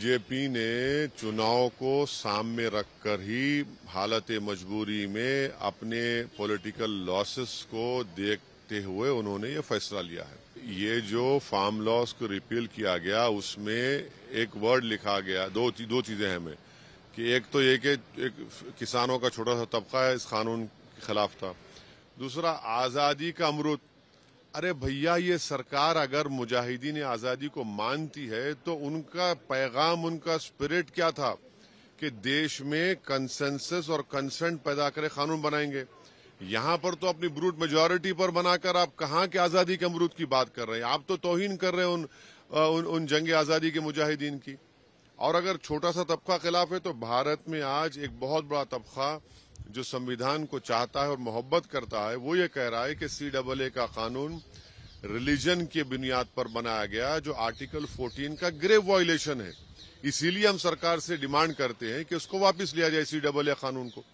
BJP ने चुनाव को सामने रखकर ही हालत मजबूरी में अपने पॉलिटिकल लॉसेस को देखते हुए उन्होंने ये फैसला लिया है ये जो फार्म लॉस को रिपील किया गया उसमें एक वर्ड लिखा गया दो दो चीजें हैं में कि एक तो ये कि एक किसानों का छोटा सा तबका है इस कानून के खिलाफ था दूसरा आजादी का अमृत अरे भैया ये सरकार अगर मुजाहिदीन आज़ादी को मानती है तो उनका पैगाम उनका स्पिरिट क्या था कि देश में कंसेंसस और कंसेंट पैदा करे कानून बनाएंगे यहां पर तो अपनी ब्रूट मेजोरिटी पर बनाकर आप कहां के आज़ादी के अमरूद की बात कर रहे हैं आप तो तोहिन कर रहे हैं उन, उन, उन जंग आज़ादी के मुजाहिदीन की और अगर छोटा सा तबका खिलाफ है तो भारत में आज एक बहुत बड़ा तबका जो संविधान को चाहता है और मोहब्बत करता है वो ये कह रहा है कि सी डबल ए का कानून रिलीजन के बुनियाद पर बनाया गया जो आर्टिकल 14 का ग्रेव वायलेशन है इसीलिए हम सरकार से डिमांड करते हैं कि उसको वापस लिया जाए सी डबल ए कानून को